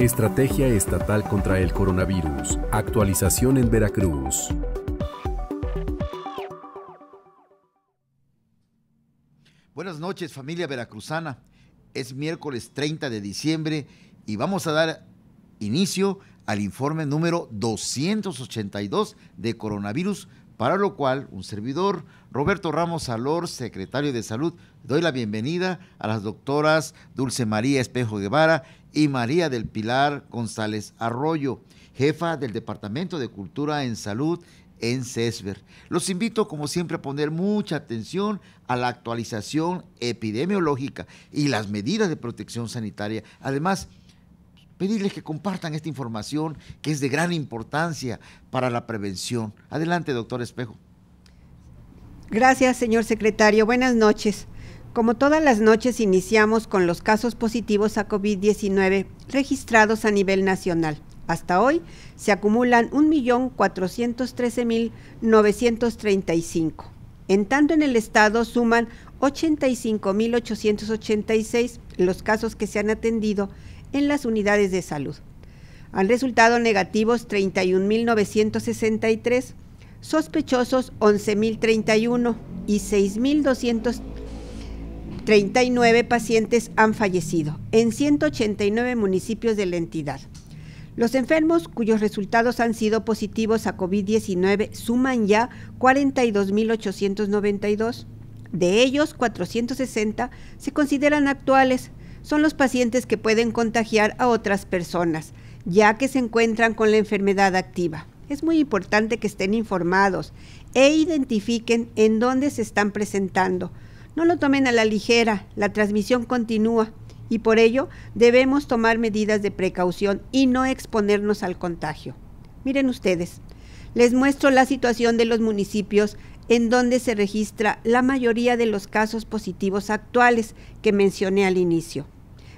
Estrategia Estatal contra el Coronavirus. Actualización en Veracruz. Buenas noches familia veracruzana. Es miércoles 30 de diciembre y vamos a dar inicio al informe número 282 de coronavirus para lo cual un servidor, Roberto Ramos Alor, secretario de Salud, doy la bienvenida a las doctoras Dulce María Espejo Guevara y María del Pilar González Arroyo, jefa del Departamento de Cultura en Salud en CESBER. Los invito, como siempre, a poner mucha atención a la actualización epidemiológica y las medidas de protección sanitaria. Además, pedirles que compartan esta información que es de gran importancia para la prevención. Adelante, doctor Espejo. Gracias, señor secretario. Buenas noches. Como todas las noches, iniciamos con los casos positivos a COVID-19 registrados a nivel nacional. Hasta hoy se acumulan 1.413.935. En tanto, en el estado suman 85.886 los casos que se han atendido en las unidades de salud. Han resultado negativos 31.963, sospechosos 11.031 y 6.239 pacientes han fallecido en 189 municipios de la entidad. Los enfermos cuyos resultados han sido positivos a COVID-19 suman ya 42.892. De ellos, 460 se consideran actuales, son los pacientes que pueden contagiar a otras personas, ya que se encuentran con la enfermedad activa. Es muy importante que estén informados e identifiquen en dónde se están presentando. No lo tomen a la ligera, la transmisión continúa y por ello debemos tomar medidas de precaución y no exponernos al contagio. Miren ustedes, les muestro la situación de los municipios en donde se registra la mayoría de los casos positivos actuales que mencioné al inicio.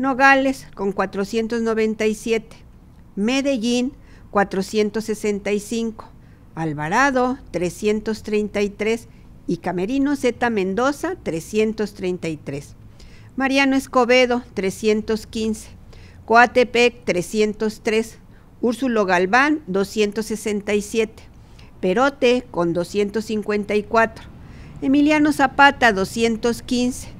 Nogales con 497, Medellín 465, Alvarado 333 y Camerino Z Mendoza 333. Mariano Escobedo 315, Coatepec 303, Úrsulo Galván 267, Perote con 254, Emiliano Zapata 215,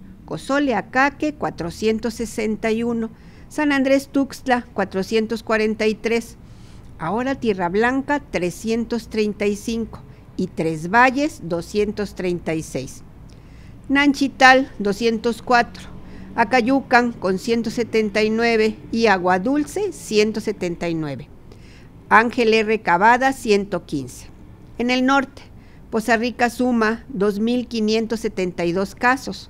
Sole Acaque 461, San Andrés Tuxtla 443, ahora Tierra Blanca 335 y Tres Valles 236. Nanchital 204, Acayucan con 179 y Agua Dulce 179. Ángel R. 115. En el norte, Poza Rica suma 2.572 casos,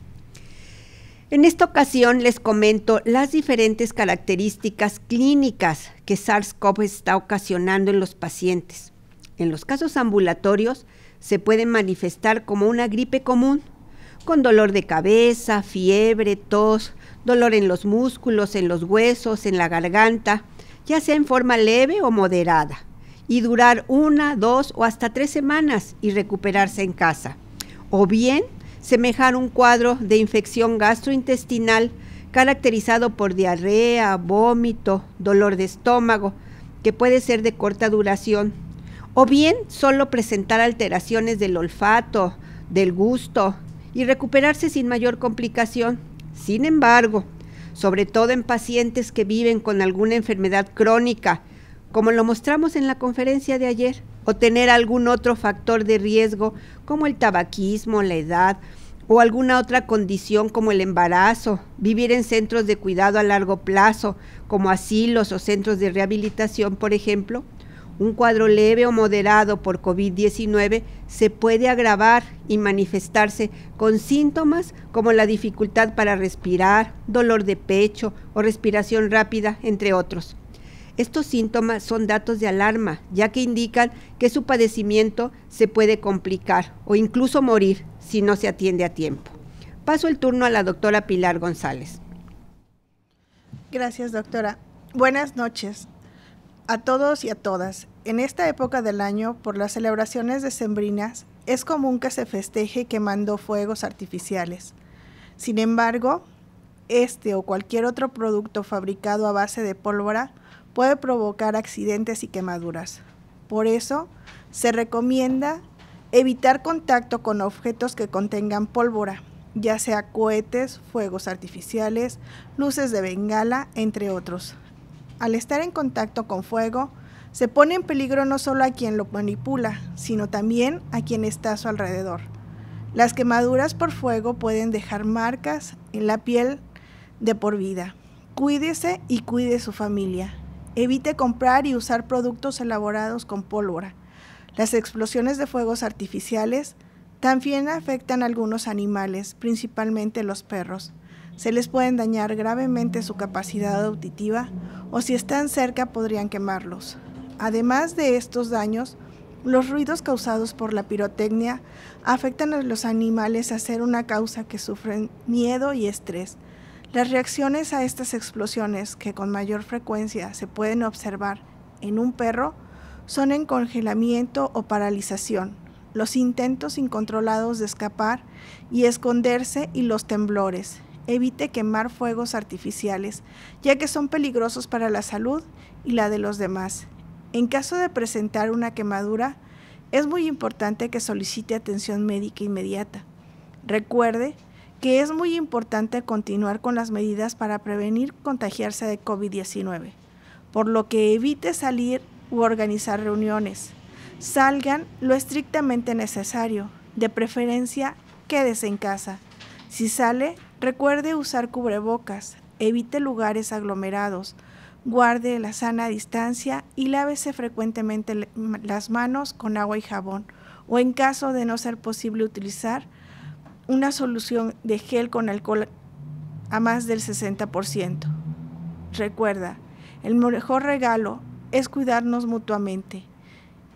En esta ocasión les comento las diferentes características clínicas que SARS-CoV está ocasionando en los pacientes. En los casos ambulatorios se pueden manifestar como una gripe común, con dolor de cabeza, fiebre, tos, dolor en los músculos, en los huesos, en la garganta, ya sea en forma leve o moderada, y durar una, dos o hasta tres semanas y recuperarse en casa. O bien semejar un cuadro de infección gastrointestinal caracterizado por diarrea, vómito, dolor de estómago, que puede ser de corta duración, o bien solo presentar alteraciones del olfato, del gusto y recuperarse sin mayor complicación. Sin embargo, sobre todo en pacientes que viven con alguna enfermedad crónica, como lo mostramos en la conferencia de ayer, o tener algún otro factor de riesgo como el tabaquismo, la edad o alguna otra condición como el embarazo, vivir en centros de cuidado a largo plazo como asilos o centros de rehabilitación, por ejemplo, un cuadro leve o moderado por COVID-19 se puede agravar y manifestarse con síntomas como la dificultad para respirar, dolor de pecho o respiración rápida, entre otros. Estos síntomas son datos de alarma, ya que indican que su padecimiento se puede complicar o incluso morir si no se atiende a tiempo. Paso el turno a la doctora Pilar González. Gracias, doctora. Buenas noches a todos y a todas. En esta época del año, por las celebraciones decembrinas, es común que se festeje quemando fuegos artificiales. Sin embargo, este o cualquier otro producto fabricado a base de pólvora puede provocar accidentes y quemaduras. Por eso, se recomienda evitar contacto con objetos que contengan pólvora, ya sea cohetes, fuegos artificiales, luces de bengala, entre otros. Al estar en contacto con fuego, se pone en peligro no solo a quien lo manipula, sino también a quien está a su alrededor. Las quemaduras por fuego pueden dejar marcas en la piel de por vida. Cuídese y cuide su familia. Evite comprar y usar productos elaborados con pólvora. Las explosiones de fuegos artificiales también afectan a algunos animales, principalmente los perros. Se les puede dañar gravemente su capacidad auditiva o si están cerca podrían quemarlos. Además de estos daños, los ruidos causados por la pirotecnia afectan a los animales a ser una causa que sufren miedo y estrés. Las reacciones a estas explosiones que con mayor frecuencia se pueden observar en un perro son en congelamiento o paralización, los intentos incontrolados de escapar y esconderse y los temblores. Evite quemar fuegos artificiales, ya que son peligrosos para la salud y la de los demás. En caso de presentar una quemadura, es muy importante que solicite atención médica inmediata. Recuerde que es muy importante continuar con las medidas para prevenir contagiarse de COVID-19, por lo que evite salir u organizar reuniones. Salgan lo estrictamente necesario, de preferencia quédese en casa. Si sale, recuerde usar cubrebocas, evite lugares aglomerados, guarde la sana distancia y lávese frecuentemente las manos con agua y jabón, o en caso de no ser posible utilizar, una solución de gel con alcohol a más del 60%. Recuerda, el mejor regalo es cuidarnos mutuamente.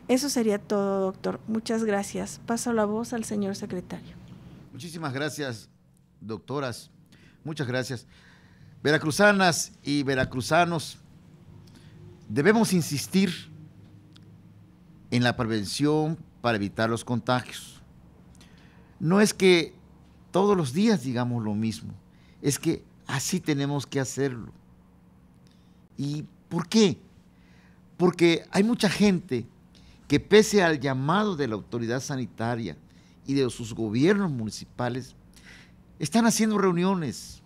Eso sería todo, doctor. Muchas gracias. Paso la voz al señor secretario. Muchísimas gracias, doctoras. Muchas gracias. Veracruzanas y veracruzanos, debemos insistir en la prevención para evitar los contagios. No es que todos los días digamos lo mismo. Es que así tenemos que hacerlo. ¿Y por qué? Porque hay mucha gente que pese al llamado de la autoridad sanitaria y de sus gobiernos municipales, están haciendo reuniones,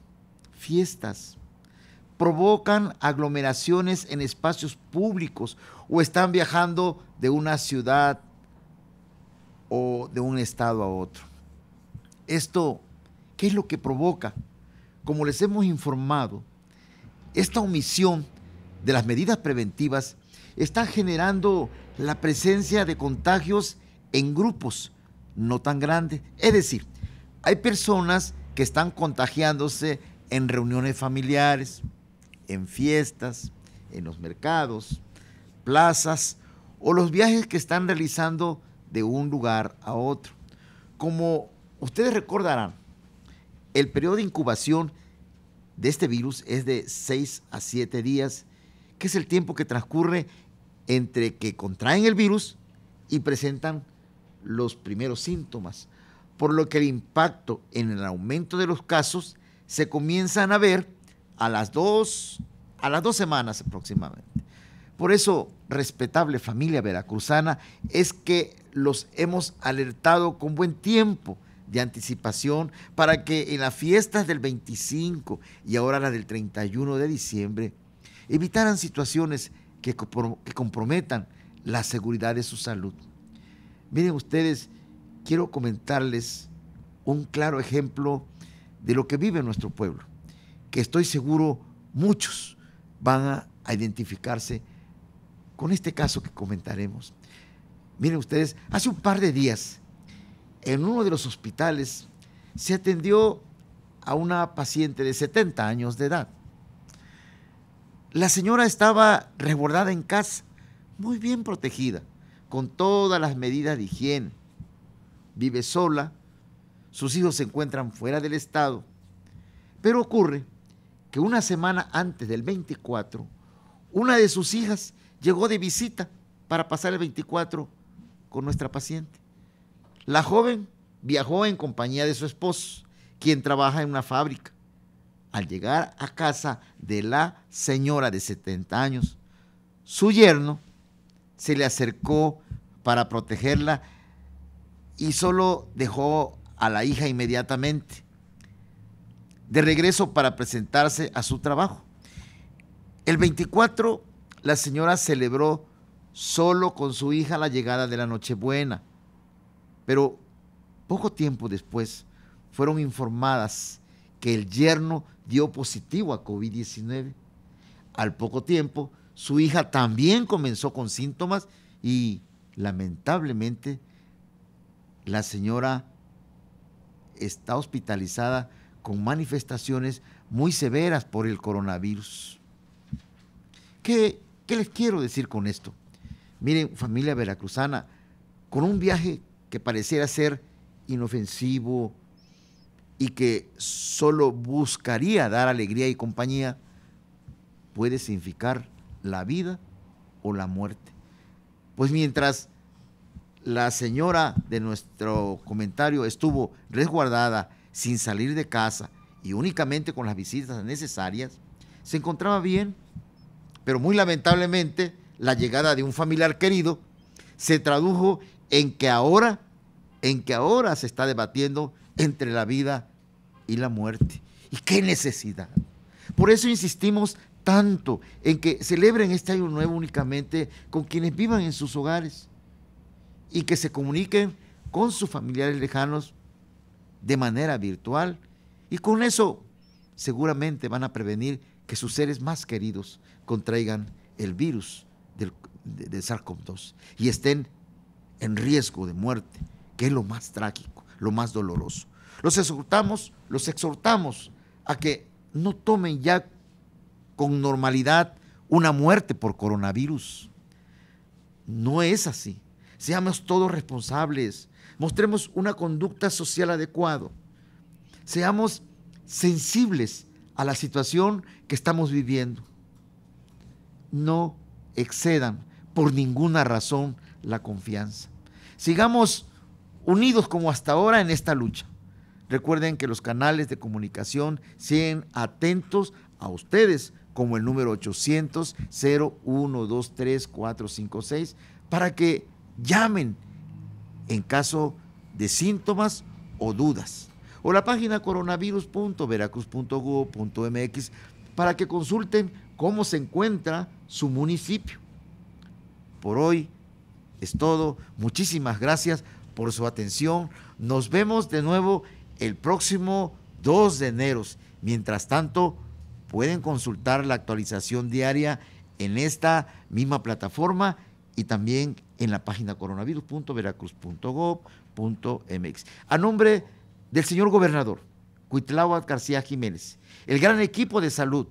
fiestas, provocan aglomeraciones en espacios públicos o están viajando de una ciudad o de un estado a otro. Esto, ¿qué es lo que provoca? Como les hemos informado, esta omisión de las medidas preventivas está generando la presencia de contagios en grupos no tan grandes. Es decir, hay personas que están contagiándose en reuniones familiares, en fiestas, en los mercados, plazas o los viajes que están realizando de un lugar a otro. Como Ustedes recordarán, el periodo de incubación de este virus es de 6 a 7 días, que es el tiempo que transcurre entre que contraen el virus y presentan los primeros síntomas, por lo que el impacto en el aumento de los casos se comienzan a ver a las dos, a las dos semanas aproximadamente. Por eso, respetable familia veracruzana, es que los hemos alertado con buen tiempo de anticipación para que en las fiestas del 25 y ahora la del 31 de diciembre evitaran situaciones que, que comprometan la seguridad de su salud. Miren ustedes, quiero comentarles un claro ejemplo de lo que vive nuestro pueblo, que estoy seguro muchos van a identificarse con este caso que comentaremos. Miren ustedes, hace un par de días en uno de los hospitales se atendió a una paciente de 70 años de edad. La señora estaba resguardada en casa, muy bien protegida, con todas las medidas de higiene. Vive sola, sus hijos se encuentran fuera del estado. Pero ocurre que una semana antes del 24, una de sus hijas llegó de visita para pasar el 24 con nuestra paciente. La joven viajó en compañía de su esposo, quien trabaja en una fábrica. Al llegar a casa de la señora de 70 años, su yerno se le acercó para protegerla y solo dejó a la hija inmediatamente, de regreso para presentarse a su trabajo. El 24, la señora celebró solo con su hija la llegada de la Nochebuena pero poco tiempo después fueron informadas que el yerno dio positivo a COVID-19. Al poco tiempo, su hija también comenzó con síntomas y lamentablemente la señora está hospitalizada con manifestaciones muy severas por el coronavirus. ¿Qué, les quiero decir con esto? Miren, familia veracruzana, con un viaje que pareciera ser inofensivo y que solo buscaría dar alegría y compañía, puede significar la vida o la muerte. Pues mientras la señora de nuestro comentario estuvo resguardada sin salir de casa y únicamente con las visitas necesarias, se encontraba bien, pero muy lamentablemente la llegada de un familiar querido se tradujo en que ahora, en que ahora se está debatiendo entre la vida y la muerte. ¿Y qué necesidad? Por eso insistimos tanto en que celebren este año nuevo únicamente con quienes vivan en sus hogares y que se comuniquen con sus familiares lejanos de manera virtual y con eso seguramente van a prevenir que sus seres más queridos contraigan el virus del, del SARS-CoV-2 y estén en riesgo de muerte, que es lo más trágico, lo más doloroso. Los exhortamos, los exhortamos a que no tomen ya con normalidad una muerte por coronavirus. No es así. Seamos todos responsables. Mostremos una conducta social adecuada. Seamos sensibles a la situación que estamos viviendo. No excedan por ninguna razón la confianza. Sigamos unidos como hasta ahora en esta lucha. Recuerden que los canales de comunicación siguen atentos a ustedes, como el número 800 0123456 para que llamen en caso de síntomas o dudas. O la página coronavirus.veracruz.go.mx para que consulten cómo se encuentra su municipio. Por hoy es todo. Muchísimas gracias por su atención. Nos vemos de nuevo el próximo 2 de enero. Mientras tanto, pueden consultar la actualización diaria en esta misma plataforma y también en la página coronavirus.veracruz.gov.mx. A nombre del señor gobernador Cuitláhuac García Jiménez, el gran equipo de salud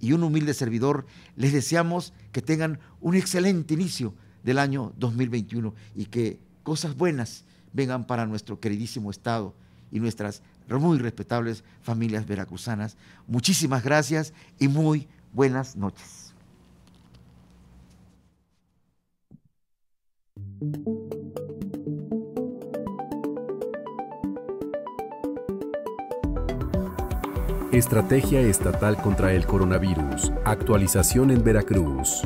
y un humilde servidor, les deseamos que tengan un excelente inicio del año 2021 y que cosas buenas vengan para nuestro queridísimo Estado y nuestras muy respetables familias veracruzanas. Muchísimas gracias y muy buenas noches. Estrategia Estatal contra el Coronavirus. Actualización en Veracruz.